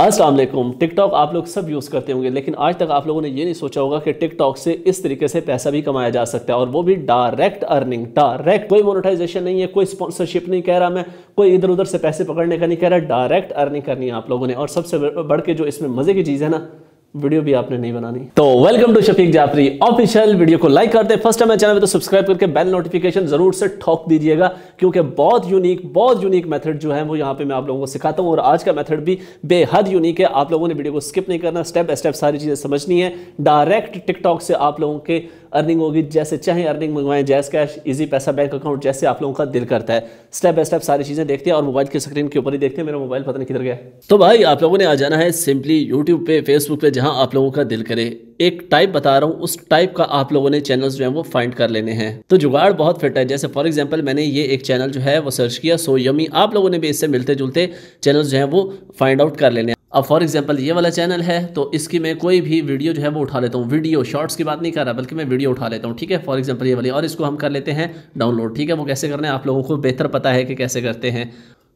Aslam TikTok आप लोग सब यूज़ करते होंगे लेकिन आज तक आप लोगों ने ये नहीं सोचा होगा कि टिकटॉक से इस तरीके से पैसा भी कमाया जा सकता है और वो भी डायरेक्ट अर्निंग डायरेक्ट कोई मोनेटाइजेशन नहीं है कोई स्पॉन्सरशिप नहीं कह रहा मैं कोई इधर उधर से पैसे पकड़ने का नहीं कह रहा डायरेक्ट अर्निंग करनी है आप लोगों ने और सबसे बढ़ के जो इसमें मज़े की चीज़ है ना वीडियो भी आपने नहीं बनानी तो welcome to Shafiq Jafri official video को लाइक करते हैं फर्स्ट टाइम चैनल पे तो सब्सक्राइब करके बेल नोटिफिकेशन जरूर से ठोक दीजिएगा क्योंकि बहुत यूनिक बहुत यूनिक मेथड जो है वो यहाँ पे मैं आप लोगों को सिखाता हूँ और आज का मेथड भी बेहद यूनिक है आप लोगों ने वीडियो को स्किप नहीं करना स्टेप बाय स्टेप सारी चीज़ें समझनी है डायरेक्ट टिकटॉक से आप लोगों के अर्निंग होगी जैसे चाहे अर्निंग मंगवाएं जैस कैश इजी पैसा बैंक अकाउंट जैसे आप लोगों का दिल करता है स्टेप बाय स्टेप सारी चीज़ें देखते हैं और मोबाइल की स्क्रीन के ऊपर ही देखते हैं मेरा मोबाइल पता नहीं किधर गया तो भाई आप लोगों ने आ जाना है सिंपली यूट्यूब पे फेसबुक पे जहाँ आप लोगों का दिल करे एक टाइप बता रहा हूँ उस टाइप का आप लोगों ने चैनल जो है वो फाइंड कर लेने हैं तो जुगाड़ बहुत फिट है जैसे फॉर एग्जाम्पल मैंने ये एक चैनल जो है वो सर्च किया सो यमी आप लोगों ने भी इससे मिलते जुलते चैनल जो है वो फाइंड आउट कर लेने अब फॉर एग्जांपल ये वाला चैनल है तो इसकी मैं कोई भी वीडियो जो है वो उठा लेता हूँ वीडियो शॉर्ट्स की बात नहीं कर रहा बल्कि मैं वीडियो उठा लेता हूँ ठीक है फॉर एग्जांपल ये वाली और इसको हम कर लेते हैं डाउनलोड ठीक है वो कैसे करना है आप लोगों को बेहतर पता है कि कैसे करते हैं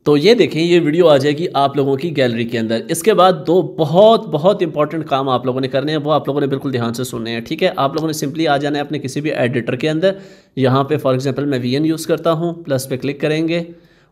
तो ये देखें ये वीडियो आ जाएगी आप लोगों की गैलरी के अंदर इसके बाद दो बहुत बहुत इंपॉर्टेंट काम आप लोगों ने करने हैं वो आप लोगों ने बिल्कुल ध्यान से सुनने हैं ठीक है आप लोगों ने सिंपली आ जाना है अपने किसी भी एडिटर के अंदर यहाँ पे फॉर एग्जांपल मैं वी यूज़ करता हूँ प्लस पे क्लिक करेंगे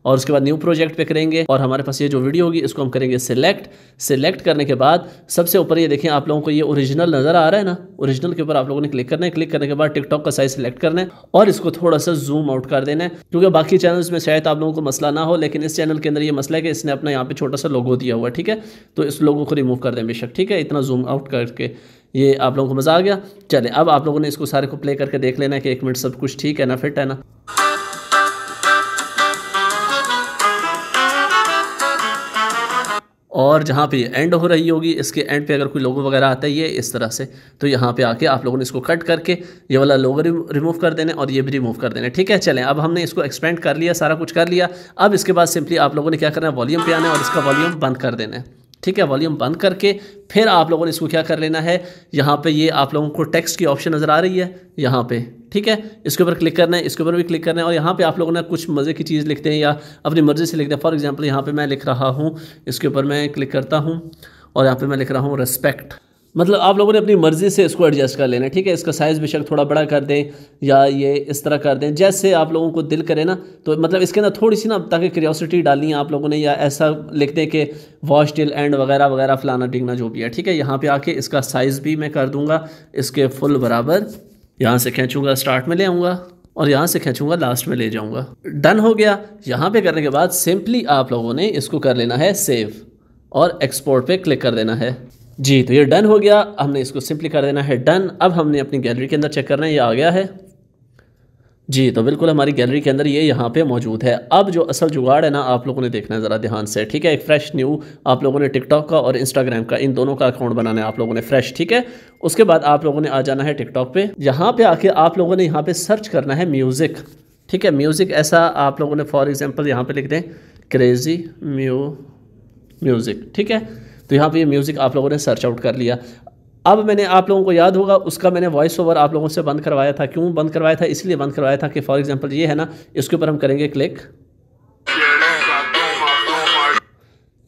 और उसके बाद न्यू प्रोजेक्ट पे करेंगे और हमारे पास ये जो वीडियो होगी इसको हम करेंगे सिलेक्ट सिलेक्ट करने के बाद सबसे ऊपर ये देखें आप लोगों को ये ओरिजिनल नज़र आ रहा है ना ओरिजिनल के ऊपर आप लोगों ने क्लिक करना है क्लिक करने के बाद टिकटॉक का साइज सेलेक्ट करना है और इसको थोड़ा सा जूम आउट कर देना है क्योंकि बाकी चैनल्स में शायद आप लोगों को मसला ना हो लेकिन इस चैनल के अंदर ये मसला है कि इसने अपना यहाँ पर छोटा सा लोगो दिया हुआ ठीक है तो इस लोगों को रिमूव कर दें बेशक ठीक है इतना जूम आउट करके ये आप लोगों को मज़ा आ गया चले अब आप लोगों ने इसको सारे को प्ले करके देख लेना है कि एक मिनट सब कुछ ठीक है ना फिट है ना और जहाँ पे एंड हो रही होगी इसके एंड पे अगर कोई लोगो वगैरह आता है ये इस तरह से तो यहाँ पे आके आप लोगों ने इसको कट करके ये वाला लोगो रिमूव कर देने और ये भी रिमूव कर देने ठीक है चलें अब हमने इसको एक्सपेंड कर लिया सारा कुछ कर लिया अब इसके बाद सिंपली आप लोगों ने क्या करना है वॉल्यूम पे आना है और इसका वॉल्यूम बंद कर देना है ठीक है वॉल्यूम बंद करके फिर आप लोगों ने इसको क्या कर लेना है यहाँ पर ये आप लोगों को टेक्स्ट की ऑप्शन नज़र आ रही है यहाँ पर ठीक है इसके ऊपर क्लिक करना है इसके ऊपर भी क्लिक करना है और यहाँ पे आप लोगों ने कुछ मज़े की चीज़ लिखते हैं या अपनी मर्ज़ी से लिखते हैं फॉर एग्जांपल यहाँ पे मैं लिख रहा हूँ इसके ऊपर मैं क्लिक करता हूँ और यहाँ पर मैं लिख रहा हूँ रेस्पेक्ट मतलब आप लोगों ने अपनी मर्ज़ी से इसको एडजस्ट कर लेना ठीक है इसका साइज़ बेशक थोड़ा बड़ा कर दें या ये इस तरह कर दें जैसे आप लोगों को दिल करे ना तो मतलब इसके अंदर थोड़ी सी ना ताकि क्रियोसिटी डालनी है आप लोगों ने या ऐसा लिख दें कि वॉश टिल एंड वगैरह वगैरह फलाना डिंगना जो भी है ठीक है यहाँ पर आके इसका साइज़ भी मैं कर दूँगा इसके फुल बराबर यहाँ से खींचूँगा स्टार्ट में ले आऊँगा और यहाँ से खींचूँगा लास्ट में ले जाऊँगा डन हो गया यहाँ पे करने के बाद सिंपली आप लोगों ने इसको कर लेना है सेव और एक्सपोर्ट पे क्लिक कर देना है जी तो ये डन हो गया हमने इसको सिंपली कर देना है डन अब हमने अपनी गैलरी के अंदर चेक करना है ये आ गया है जी तो बिल्कुल हमारी गैलरी के अंदर ये यहाँ पे मौजूद है अब जो असल जुगाड़ है ना आप लोगों ने देखना है ज़रा ध्यान से ठीक है एक फ्रेश न्यू आप लोगों ने टिकटॉक का और इंस्टाग्राम का इन दोनों का अकाउंट बनाना है आप लोगों ने फ्रेश ठीक है उसके बाद आप लोगों ने आ जाना है टिकटॉक पे यहाँ पे आके आप लोगों ने यहाँ पे सर्च करना है म्यूज़िक ठीक है म्यूज़िक ऐसा आप लोगों ने फॉर एग्ज़ाम्पल यहाँ पर लिख दें क्रेज़ी म्यू म्यूज़िक ठीक है तो यहाँ पे ये म्यूज़िक आप लोगों ने सर्च आउट कर लिया अब मैंने आप लोगों को याद होगा उसका मैंने वॉइस ओवर आप लोगों से बंद करवाया था क्यों बंद करवाया था इसलिए बंद करवाया था कि फॉर एग्जांपल ये है ना इसके ऊपर हम करेंगे क्लिक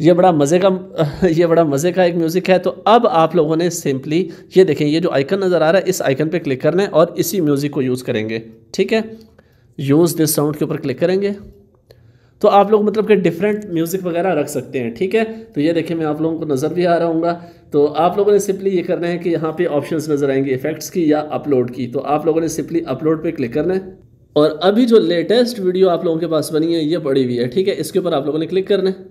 ये बड़ा मज़े का ये बड़ा मज़े का एक म्यूज़िक है तो अब आप लोगों ने सिंपली ये देखें ये जो आइकन नज़र आ रहा है इस आइकन पे क्लिक करना है और इसी म्यूज़िक को यूज़ करेंगे ठीक है यूज़ दिस साउंड के ऊपर क्लिक करेंगे तो आप लोग मतलब कि डिफरेंट म्यूज़िक वगैरह रख सकते हैं ठीक है तो ये देखिए मैं आप लोगों को नज़र भी आ रहा हूँ तो आप लोगों ने सिंपली ये करना है कि यहाँ पे ऑप्शंस नज़र आएंगे इफेक्ट्स की या अपलोड की तो आप लोगों ने सिंपली अपलोड पे क्लिक करना है और अभी जो लेटेस्ट वीडियो आप लोगों के पास बनी है ये पड़ी हुई है ठीक है इसके ऊपर आप लोगों ने क्लिक करना है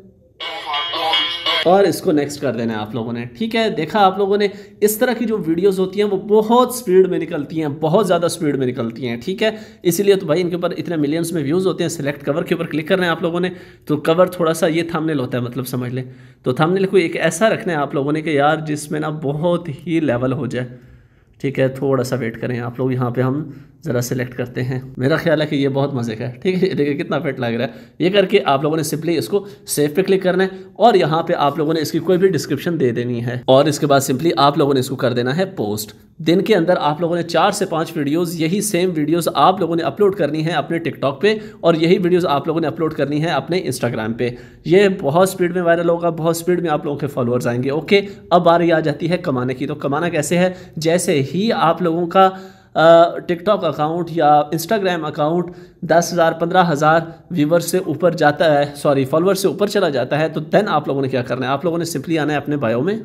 और इसको नेक्स्ट कर देना है आप लोगों ने ठीक है देखा आप लोगों ने इस तरह की जो वीडियोस होती हैं वो बहुत स्पीड में निकलती हैं बहुत ज़्यादा स्पीड में निकलती हैं ठीक है इसीलिए तो भाई इनके ऊपर इतने मिलियंस में व्यूज़ होते हैं सिलेक्ट कवर के ऊपर क्लिक कर रहे हैं आप लोगों ने तो कवर थोड़ा सा ये थामनेल होता है मतलब समझ लें तो थामनेल को एक ऐसा रखना है आप लोगों ने कि यार जिसमें ना बहुत ही लेवल हो जाए ठीक है थोड़ा सा वेट करें आप लोग यहाँ पर हम ज़रा सेलेक्ट करते हैं मेरा ख्याल है कि ये बहुत मज़े का है ठीक है देखिए कितना फिट लग रहा है ये करके आप लोगों ने सिंपली इसको सेव पे क्लिक करना है और यहाँ पे आप लोगों ने इसकी कोई भी डिस्क्रिप्शन दे देनी है और इसके बाद सिंपली आप लोगों ने इसको कर देना है पोस्ट दिन के अंदर आप लोगों ने चार से पाँच वीडियोज़ यही सेम वीडियोज़ आप लोगों ने अपलोड करनी है अपने टिकटॉक पे और यही वीडियोज़ आप लोगों ने अपलोड करनी है अपने इंस्टाग्राम पर ये बहुत स्पीड में वायरल होगा बहुत स्पीड में आप लोगों के फॉलोअर्स आएंगे ओके अब बारी आ जाती है कमाने की तो कमाना कैसे है जैसे ही आप लोगों का टिकटॉक अकाउंट या इंस्टाग्राम अकाउंट दस हज़ार पंद्रह हज़ार व्यूवर से ऊपर जाता है सॉरी फॉलोअर से ऊपर चला जाता है तो देन आप लोगों ने क्या करना है आप लोगों ने सिंपली आना है अपने बायो में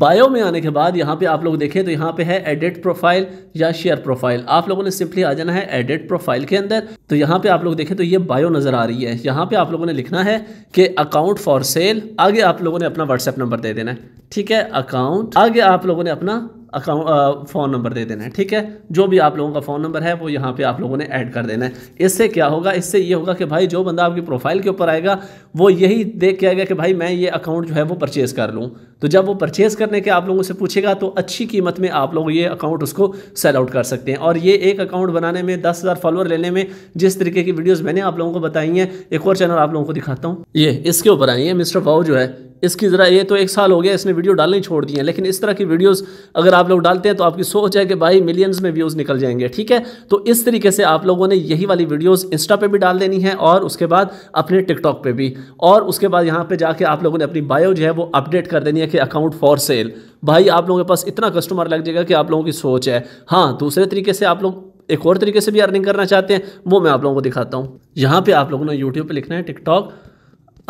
बायो में आने के बाद यहाँ पे आप लोग देखें तो यहाँ पे है एडिट प्रोफाइल या शेयर प्रोफाइल आप लोगों ने सिंपली आ जाना है एडिट प्रोफाइल के अंदर तो यहाँ पे आप लोग देखें तो ये बायो नज़र आ रही है यहाँ पे आप लोगों ने लिखना है कि अकाउंट फॉर सेल आगे आप लोगों ने अपना व्हाट्सएप नंबर दे देना है ठीक है अकाउंट आगे आप लोगों ने अपना अकाउंट फ़ोन नंबर दे देना है ठीक है जो भी आप लोगों का फ़ोन नंबर है वो यहाँ पे आप लोगों ने ऐड कर देना है इससे क्या होगा इससे ये होगा कि भाई जो बंदा आपकी प्रोफाइल के ऊपर आएगा वो यही देख के आएगा कि भाई मैं ये अकाउंट जो है वो परचेज़ कर लूँ तो जब वो परचेज़ करने के आप लोगों से पूछेगा तो अच्छी कीमत में आप लोग ये अकाउंट उसको सेल आउट कर सकते हैं और ये एक अकाउंट बनाने में दस हज़ार फॉलोअर लेने में जिस तरीके की वीडियोज़ मैंने आप लोगों को बताई हैं एक और चैनल आप लोगों को दिखाता हूँ ये इसके ऊपर आई है मिस्टर पाओ जो है इसकी ज़रा ये तो एक साल हो गया इसने वीडियो डालनी छोड़ दी है लेकिन इस तरह की वीडियोस अगर आप लोग डालते हैं तो आपकी सोच है कि भाई मिलियंस में व्यूज़ निकल जाएंगे ठीक है तो इस तरीके से आप लोगों ने यही वाली वीडियोस इंस्टा पे भी डाल देनी है और उसके बाद अपने टिकटॉक पे भी और उसके बाद यहाँ पे जाके आप लोगों ने अपनी बायो जो है वो अपडेट कर देनी है कि अकाउंट फॉर सेल भाई आप लोगों के पास इतना कस्टमर लग जाएगा कि आप लोगों की सोच है हाँ दूसरे तरीके से आप लोग एक और तरीके से भी अर्निंग करना चाहते हैं वो मैं आप लोगों को दिखाता हूँ यहाँ पर आप लोगों ने यूट्यूब पर लिखना है टिकटॉक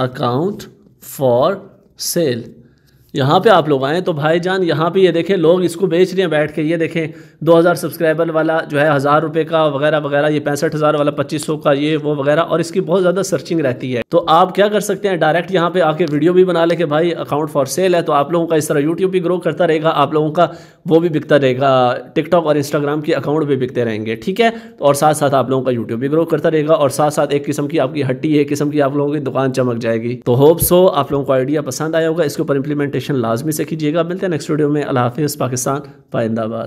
अकाउंट फॉर sale यहाँ पे आप लोग आएँ तो भाई जान यहाँ पे ये देखें लोग इसको बेच रहे हैं बैठ के ये देखें 2000 सब्सक्राइबर वाला जो है हज़ार रुपये का वगैरह वगैरह ये पैंसठ हज़ार वाला पच्चीस सौ का ये वो वगैरह और इसकी बहुत ज़्यादा सर्चिंग रहती है तो आप क्या कर सकते हैं डायरेक्ट यहाँ पे आके वीडियो भी बना लेके कि भाई अकाउंट फॉर सेल है तो आप लोगों का इस तरह यूट्यूब भी ग्रो करता रहेगा आप लोगों का वो भी बिकता रहेगा टिकटॉक और इंस्टाग्राम के अकाउंट भी बिकते रहेंगे ठीक है और साथ साथ आप लोगों का यूट्यूब भी ग्रो करता रहेगा और साथ साथ एक किस्म की आपकी हट्टी एक किस्म की आप लोगों की दुकान चमक जाएगी तो होप सो आप लोगों को आइडिया पसंद आया होगा इसके ऊपर इंप्लीमेंटेशन नोटिफिकेशन लाजमी से कीजिएगा मिलते हैं नेक्स्ट वीडियो में अल्लाह हाफिज़ पाकिस्तान पाइंदाबाद